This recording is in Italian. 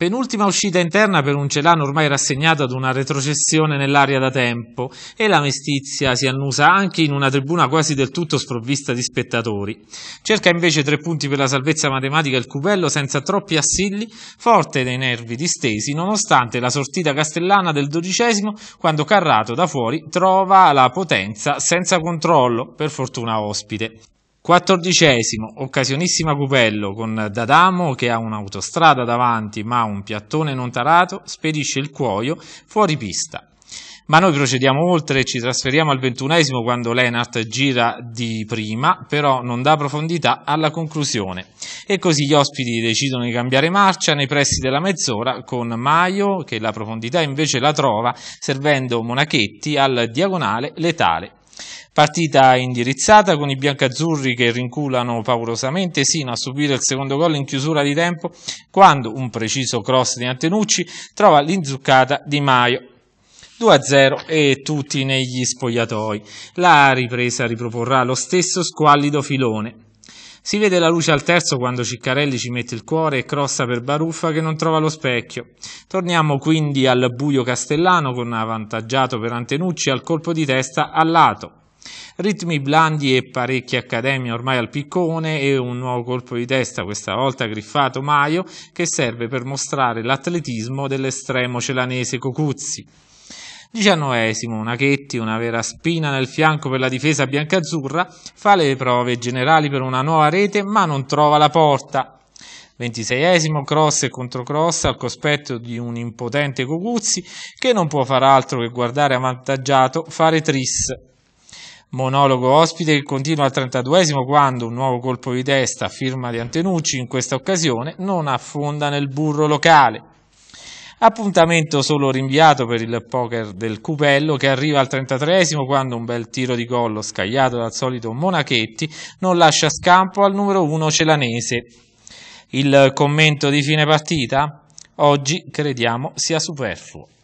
Penultima uscita interna per un Celano ormai rassegnato ad una retrocessione nell'aria da tempo e la mestizia si annusa anche in una tribuna quasi del tutto sprovvista di spettatori. Cerca invece tre punti per la salvezza matematica il Cubello senza troppi assilli, forte dei nervi distesi nonostante la sortita castellana del dodicesimo quando Carrato da fuori trova la potenza senza controllo, per fortuna ospite. Quattordicesimo, occasionissima Cupello con D'Adamo che ha un'autostrada davanti ma un piattone non tarato, spedisce il cuoio fuori pista. Ma noi procediamo oltre e ci trasferiamo al ventunesimo quando Lennart gira di prima, però non dà profondità alla conclusione. E così gli ospiti decidono di cambiare marcia nei pressi della mezz'ora con Maio che la profondità invece la trova servendo Monachetti al diagonale letale Partita indirizzata con i biancazzurri che rinculano paurosamente sino a subire il secondo gol in chiusura di tempo quando un preciso cross di Antenucci trova l'inzuccata di Maio. 2-0 e tutti negli spogliatoi. La ripresa riproporrà lo stesso squallido filone. Si vede la luce al terzo quando Ciccarelli ci mette il cuore e crossa per Baruffa che non trova lo specchio. Torniamo quindi al buio castellano con avvantaggiato per Antenucci al colpo di testa a lato. Ritmi blandi e parecchie accademie ormai al piccone e un nuovo colpo di testa, questa volta griffato Maio, che serve per mostrare l'atletismo dell'estremo celanese Cocuzzi. Diciannovesimo, Nachetti, una vera spina nel fianco per la difesa biancazzurra, fa le prove generali per una nuova rete ma non trova la porta. Ventiseiesimo, cross e controcross al cospetto di un impotente Cocuzzi che non può far altro che guardare avvantaggiato fare tris monologo ospite che continua al 32 quando un nuovo colpo di testa a firma di Antenucci in questa occasione non affonda nel burro locale. Appuntamento solo rinviato per il poker del Cupello che arriva al 33 quando un bel tiro di collo scagliato dal solito Monachetti non lascia scampo al numero 1 celanese. Il commento di fine partita? Oggi crediamo sia superfluo.